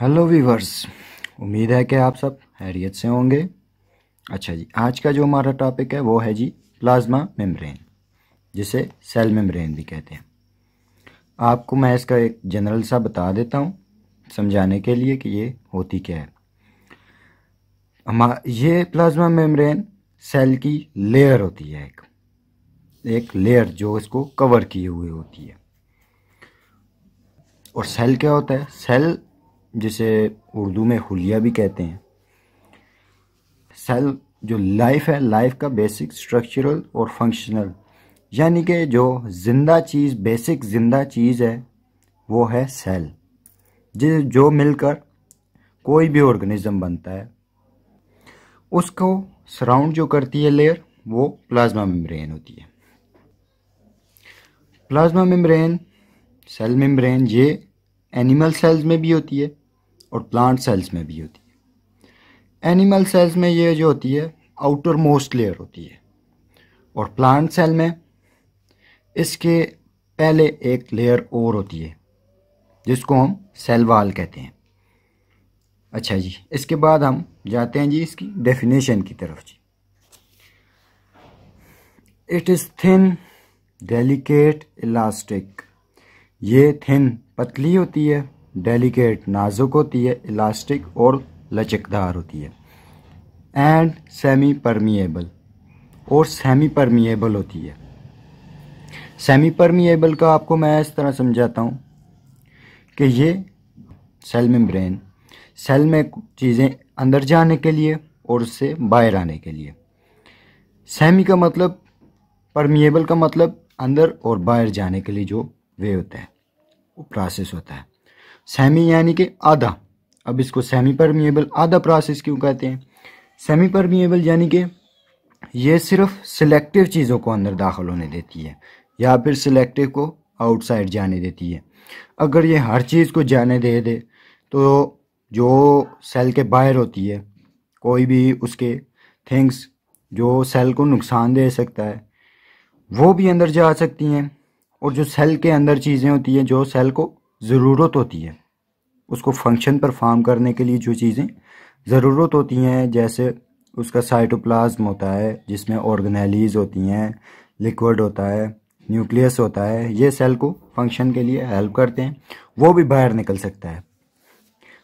hello viewers उम्मीद है कि आप सब हैरियत से होंगे अच्छा जी आज का जो हमारा टॉपिक है वो है जी प्लाज्मा मेम्ब्रेन जिसे सेल मेम्ब्रेन भी कहते हैं आपको मैं इसका एक जनरल सा बता देता हूँ समझाने के लिए कि ये होती क्या है हम ये प्लाज्मा मेम्ब्रेन सेल की लेयर होती है एक एक लेयर जो इसको कवर किए हुए होती है और सेल क्या होता है सेल जिसे उर्दू में हुलिया भी कहते हैं सेल जो लाइफ है लाइफ का बेसिक स्ट्रक्चरल और फंक्शनल यानी कि जो ज़िंदा चीज़ बेसिक ज़िंदा चीज़ है वो है सेल जिस जो मिलकर कोई भी ऑर्गेनिज्म बनता है उसको सराउंड जो करती है लेयर वो प्लाज्मा मेम्ब्रेन होती है प्लाज्मा मेम्ब्रेन सेल मेम्ब्रेन ये एनिमल सेल्स में भी होती है और प्लांट सेल्स में भी होती है एनिमल सेल्स में ये जो होती है आउटर मोस्ट लेयर होती है और प्लांट सेल में इसके पहले एक लेयर और होती है जिसको हम सेल वाल कहते हैं अच्छा जी इसके बाद हम जाते हैं जी इसकी डेफिनेशन की तरफ जी it is thin delicate elastic ये थिन पतली होती है डेलिकेट नाजुक होती है इलास्टिक और लचकदार होती है एंड सेमी परमिएबल और सेमी परमिएबल होती है सेमी परमिएबल का आपको मैं इस तरह समझाता हूँ कि ये सेल में ब्रेन सेल में चीज़ें अंदर जाने के लिए और उससे बाहर आने के लिए सेमी का मतलब परमिएबल का मतलब अंदर और बाहर जाने के लिए जो वे होता है वो प्रोसेस होता है सेमी यानी कि आधा अब इसको सेमी परमिएबल आधा प्रोसेस क्यों कहते हैं सेमी परमिएबल यानी कि ये सिर्फ सिलेक्टिव चीज़ों को अंदर दाखिल होने देती है या फिर सिलेक्टिव को आउटसाइड जाने देती है अगर ये हर चीज़ को जाने दे दे तो जो सेल के बाहर होती है कोई भी उसके थिंग्स जो सेल को नुकसान दे सकता है वो भी अंदर जा सकती हैं और जो सेल के अंदर चीज़ें होती हैं जो सेल को ज़रूरत होती है उसको फंक्शन परफॉर्म करने के लिए जो चीज़ें ज़रूरत होती हैं जैसे उसका साइटोप्लाज्म होता है जिसमें ऑर्गेनाइलीज होती हैं लिक्विड होता है न्यूक्लियस होता है ये सेल को फंक्शन के लिए हेल्प करते हैं वो भी बाहर निकल सकता है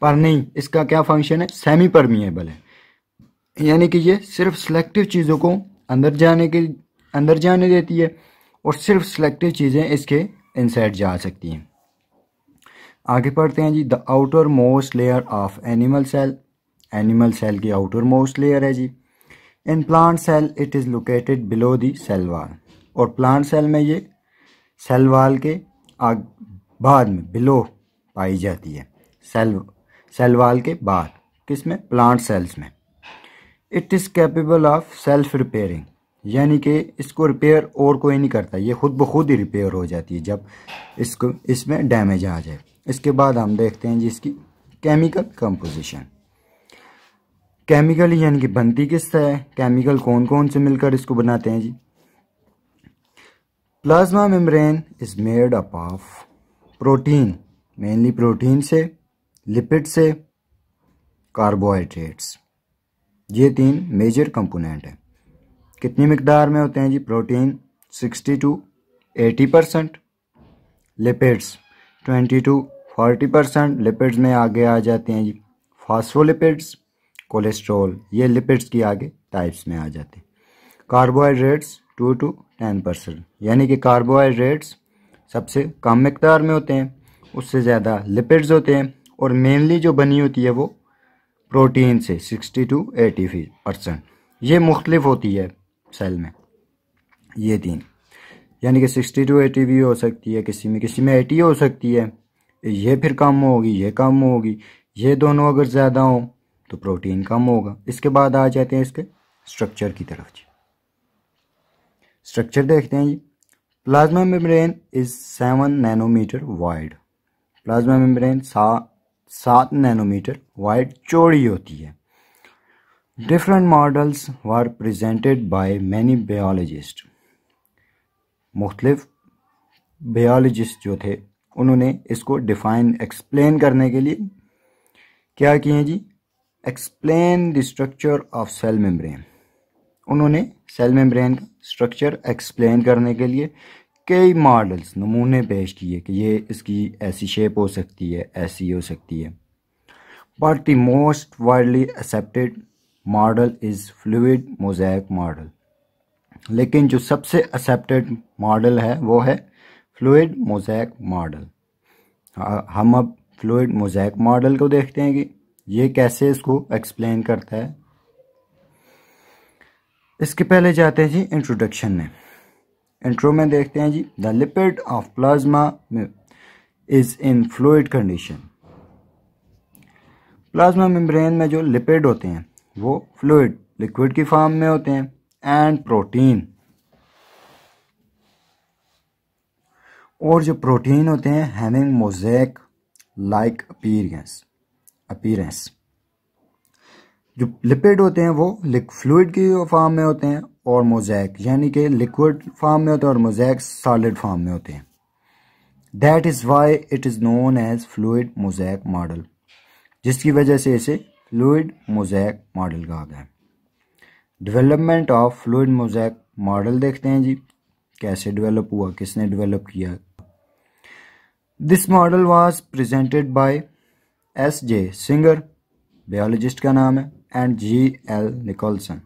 पर नहीं इसका क्या फंक्शन है सेमी परमिएबल है यानी कि ये सिर्फ सेलेक्टिव चीज़ों को अंदर जाने के अंदर जाने देती है और सिर्फ सेलेक्टिव चीज़ें इसके इनसाइड जा सकती हैं आगे पढ़ते हैं जी the outermost layer of animal cell animal cell की आउटर मोस्ट लेयर है जी in plant cell it is located below the cell wall और प्लांट सेल में ये सेल वाल के आग बाद में बिलो पाई जाती है सेल सेल वाल के बाद किस में प्लांट सेल्स में it is capable of self repairing यानी कि इसको रिपेयर और कोई नहीं करता ये खुद ब खुद ही रिपेयर हो जाती है जब इसको इसमें डैमेज आ जाए इसके बाद हम देखते हैं जी इसकी केमिकल कंपोजिशन केमिकल यानी कि बनती किससे है केमिकल कौन कौन से मिलकर इसको बनाते हैं जी plasma membrane is made up of protein mainly protein से लिपिड से कार्बोहाइड्रेट्स ये तीन मेजर कंपोनेंट हैं कितनी मकदार में होते हैं जी protein 60 to 80 percent lipids 20 to forty percent lipids में आगे आ जाते हैं जी फास्फोलिपिड्स कोलेस्ट्रॉल ये लिपिड्स की आगे टाइप्स में आ जाते हैं carbohydrates two to ten percent यानी कि कार्बोहाइड्रेट्स सबसे कम मकदार में होते हैं उससे ज़्यादा लिपिड्स होते हैं और मेनली जो बनी होती है वो प्रोटीन से सिक्सटी टू एटी परसेंट ये मुख्तलिफ होती है सेल में ये तीन यानी कि सिक्सटी टू एटी भी हो सकती है किसी में किसी में एटी हो सकती है ये फिर कम होगी ये कम होगी ये दोनों अगर ज़्यादा हों तो प्रोटीन कम होगा इसके बाद आ जाते हैं इसके स्ट्रक्चर की तरफ जी स्ट्रक्चर देखते हैं जी plasma membrane is seven nanometer wide plasma membrane सा सात नैनोमीटर वाइड चौड़ी होती है different models were presented by many biologist मुख्तलिफ बायोलॉजिस्ट जो थे उन्होंने इसको डिफाइन एक्सप्लेन करने के लिए क्या किए जी explain the structure of cell membrane उन्होंने सेल मेम्ब्रेन का स्ट्रक्चर एक्सप्लेन करने के लिए कई मॉडल्स नमूने पेश किए कि ये इसकी ऐसी शेप हो सकती है ऐसी हो सकती है but the most widely accepted model is fluid mosaic model लेकिन जो सबसे एक्सेप्टेड मॉडल है वो है फ्लूड मोज़ैक मॉडल हम अब फ्लूड मोज़ैक मॉडल को देखते हैं कि ये कैसे इसको एक्सप्लेन करता है इसके पहले जाते हैं जी इंट्रोडक्शन में इंट्रो में देखते हैं जी the lipid of plasma is in fluid condition plasma membrane में जो लिपिड होते हैं वो फ्लूड लिक्विड की फॉर्म में होते हैं एंड प्रोटीन और जो प्रोटीन होते हैं having mosaic like appearance appearance जो लिपिड होते हैं वो फ्लूड की फॉर्म में होते हैं और मोजैक यानी कि लिक्विड फॉर्म में होते हैं और मोजैक सॉलिड फॉर्म में होते हैं that is why it is known as fluid mosaic model जिसकी वजह से इसे फ्लूड मोजैक मॉडल कहा गया development of fluid mosaic model देखते हैं जी कैसे डेवलप हुआ किसने डेवलप किया this model was presented by S J Singer biologist का नाम है एंड जी एल निकोलसन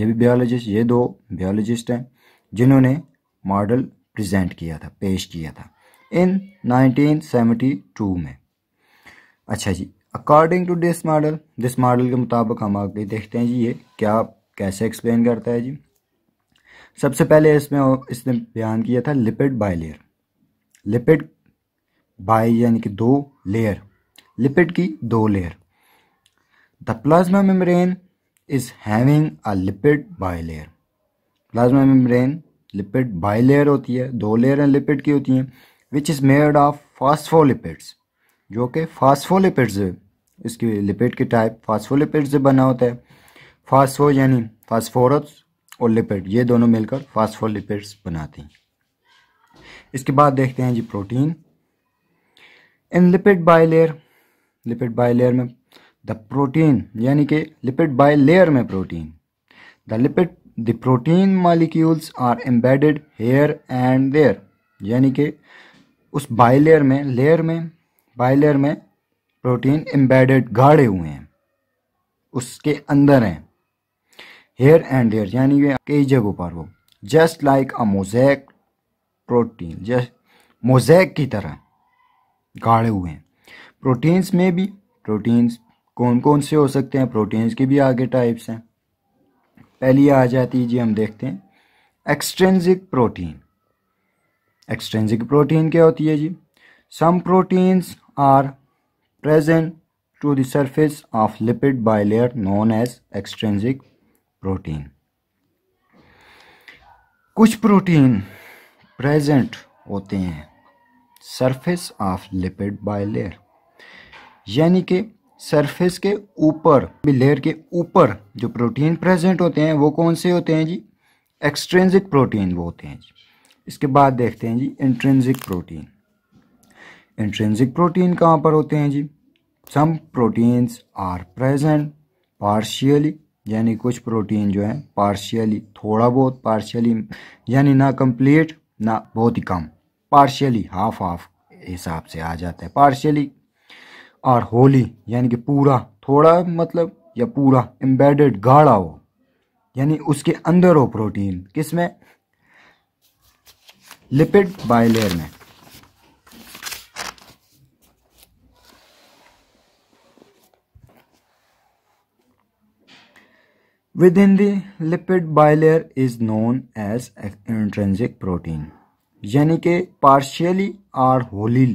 ये भी बायोलॉजिस्ट ये दो बायोलॉजिस्ट हैं जिन्होंने मॉडल प्रेजेंट किया था पेश किया था इन 1972 में अच्छा जी according to this model this model के मुताबिक हम आगे देखते हैं जी ये क्या कैसे एक्सप्लेन करता है जी सबसे पहले इसमें इसने बयान किया था lipid bilayer lipid bi यानी कि दो लेयर लिपिड की दो layer the plasma membrane is having a lipid bilayer plasma membrane lipid bilayer होती है दो लेयर लिपिड की होती हैं which is made of phospholipids जो कि फास्फोलिपिड्स इसकी लिपिड के टाइप फास्फोलिपिड से बना होता है फास्फो यानी फास्फोरस और लिपिड ये दोनों मिलकर फास्फोलिपिड्स बनाते हैं इसके बाद देखते हैं जी protein in lipid bilayer lipid bilayer में द प्रोटीन यानी कि लिपिड बायलेयर में protein the lipid the protein molecules are embedded here and there यानी कि उस बायलेयर में लेयर में बायलेयर में प्रोटीन एम्बेडेड गाढ़े हुए हैं उसके अंदर हैं हेयर एंड हेयर यानी ये कई जगहों पर हो just like a mosaic protein just mosaic की तरह गाढ़े हुए हैं प्रोटीन्स में भी प्रोटीन्स कौन कौन से हो सकते हैं प्रोटीन्स के भी आगे टाइप्स हैं पहली आ जाती है जी हम देखते हैं एक्सट्रेंजिक प्रोटीन एक्सट्रेंजिक प्रोटीन क्या होती है जी some proteins are present to the surface of lipid layer known as extrinsic protein कुछ प्रोटीन प्रेजेंट होते हैं surface of lipid bilayer यानी कि सरफेस के ऊपर लेयर के ऊपर जो प्रोटीन प्रेजेंट होते हैं वो कौन से होते हैं जी एक्सट्रेंजिक प्रोटीन वो होते हैं जी इसके बाद देखते हैं जी इंट्रेंजिक प्रोटीन इंट्रेंजिक प्रोटीन कहाँ पर होते हैं जी some proteins are present partially यानी कुछ प्रोटीन जो है पार्शियली थोड़ा बहुत पार्शियली यानी ना कंप्लीट ना बहुत ही कम पार्शियली हाफ हाफ हिसाब से आ जाता है पार्शियली और होली यानी कि पूरा थोड़ा मतलब या पूरा एम्बेडेड गाढ़ा हो यानी उसके अंदर हो प्रोटीन किस में लिपिड बाइलेयर में Within the lipid bilayer is known as intrinsic protein यानी कि पार्शियली आर होली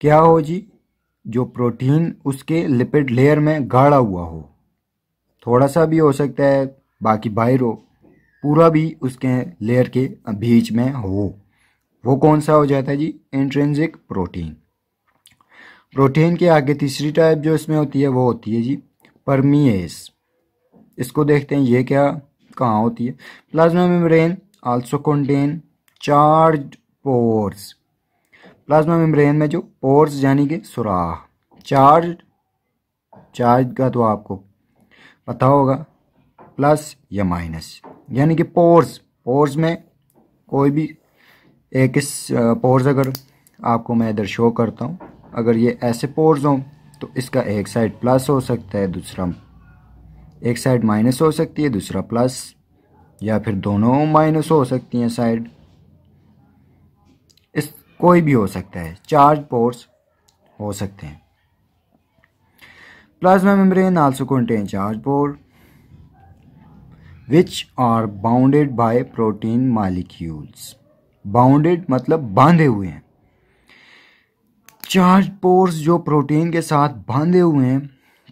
क्या हो जी जो प्रोटीन उसके लिपिड लेयर में गाढ़ा हुआ हो थोड़ा सा भी हो सकता है बाकी बाहर हो पूरा भी उसके लेयर के बीच में हो वो कौन सा हो जाता है जी इंट्रेंजिक प्रोटीन प्रोटीन के आगे तीसरी टाइप जो इसमें होती है वो होती है जी परमीएस इसको देखते हैं ये क्या कहाँ होती है plasma membrane also contain charge pores plasma membrane में जो पोर्स यानी कि सुराह चार्ज चार्ज का तो आपको पता होगा प्लस या माइनस यानी कि पोर्स पोर्स में कोई भी एक इस पोर्स अगर आपको मैं इधर शो करता हूँ अगर ये ऐसे पोर्स हों तो इसका एक साइड प्लस हो सकता है दूसरा एक साइड माइनस हो सकती है दूसरा प्लस या फिर दोनों माइनस हो सकती हैं साइड इस कोई भी हो सकता है चार्ज पोर्स हो सकते हैं plasma membrane also contain charge pore which are bounded by protein molecules bounded मतलब बांधे हुए हैं चार्ज पोर्स जो प्रोटीन के साथ बांधे हुए हैं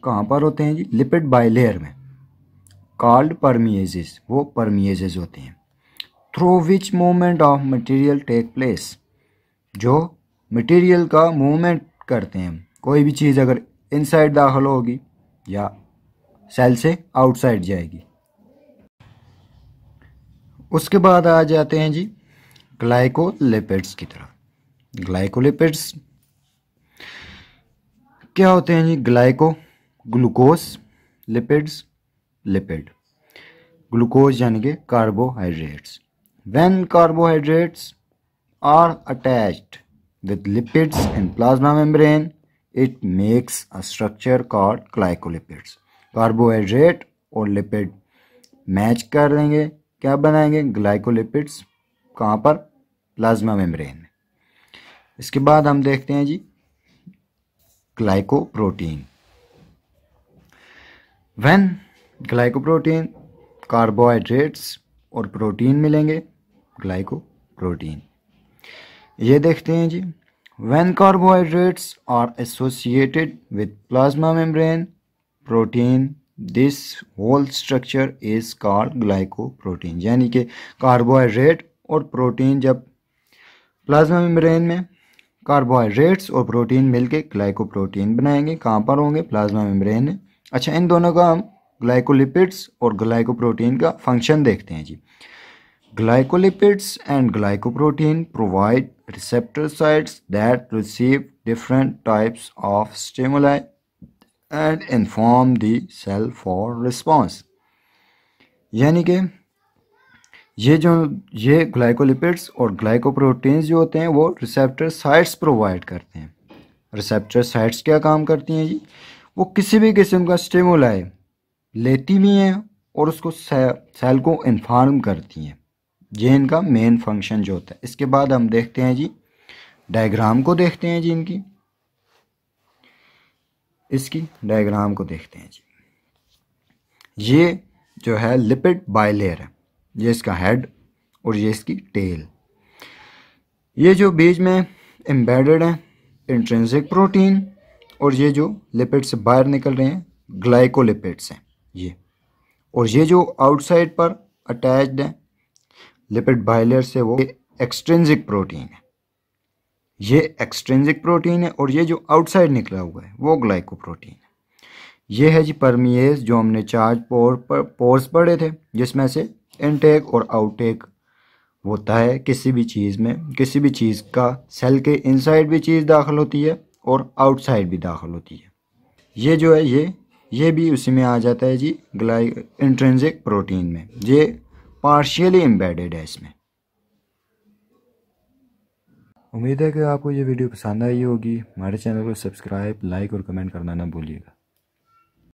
कहां पर होते हैं जी लिपिड बाय लेयर में कॉल्ड परमिएजेस वो परमिएजेस होते हैं through which moment of material take place जो मटेरियल का मूवमेंट करते हैं कोई भी चीज़ अगर इनसाइड दाखिल होगी या सेल से आउटसाइड जाएगी उसके बाद आ जाते हैं जी ग्लाइकोलिपिड्स की तरफ ग्लाइकोलिपिड्स क्या होते हैं जी glyco glucose lipids lipid glucose यानी कि carbohydrates when carbohydrates are attached with lipids in plasma membrane it makes a structure called glycolipids carbohydrate और लिपिड मैच कर देंगे क्या बनाएंगे ग्लाइकोलिपिड्स कहाँ पर प्लाज्मा मेम्ब्रेन इसके बाद हम देखते हैं जी ग्लाइकोप्रोटीन व्हेन ग्लाइकोप्रोटीन कार्बोहाइड्रेट्स और प्रोटीन मिलेंगे ग्लाइको प्रोटीन ये देखते हैं जी when carbohydrates are associated with plasma membrane protein this whole structure is called glycoprotein यानी कि कार्बोहाइड्रेट और प्रोटीन जब प्लाज्मा मेम्ब्रेन में कार्बोहाइड्रेट्स और प्रोटीन मिलके ग्लाइकोप्रोटीन बनाएंगे कहाँ पर होंगे प्लाज्मा मेम्ब्रेन में अच्छा इन दोनों का हम ग्लाइकोलिपिड्स और ग्लाइकोप्रोटीन का फंक्शन देखते हैं जी glycolipids and glycoprotein provide receptor sites that receive different types of stimuli and inform the cell for यानी कि ये जो ये ग्लाइकोलिपिड्स और ग्लाइकोप्रोटीन्स जो होते हैं वो रिसेप्टर साइट्स प्रोवाइड करते हैं रिसेप्टर साइट्स क्या काम करती हैं जी वो किसी भी किस्म का स्टिमुलाई लेती भी हैं और उसको सेल को इन्फॉर्म करती हैं ये इनका मेन फंक्शन जो होता है इसके बाद हम देखते हैं जी डायग्राम को देखते हैं जी इनकी इसकी डायग्राम को देखते हैं जी ये जो है लिपिड बाइलेयर है ये इसका हेड और ये इसकी टेल ये जो बीज में एम्बेडेड है इंट्रेंसिक प्रोटीन और ये जो लिपिड से बाहर निकल रहे हैं ग्लाइकोलिपिड्स हैं ये और ये जो आउटसाइड पर अटैच्ड है लिपिड बाइलेयर से वो एक्सट्रेंजिक प्रोटीन है ये एक्सट्रेंजिक प्रोटीन है और ये जो आउटसाइड निकला हुआ है वो ग्लाइकोप्रोटीन है ये है जी परमिएज जो हमने चार्ज पोर पर पोर्स पढ़े थे जिसमें से इनटेक और आउटटेक होता है किसी भी चीज़ में किसी भी चीज़ का सेल के इनसाइड भी चीज़ दाखिल होती है और आउटसाइड भी दाखिल होती है ये जो है ये ये भी उसी में आ जाता है जी ग्लाई इंट्रेंजिक प्रोटीन में ये पार्शियली एम्बेडेड है इसमें उम्मीद है कि आपको ये वीडियो पसंद आई होगी हमारे चैनल को सब्सक्राइब लाइक और कमेंट करना ना भूलिएगा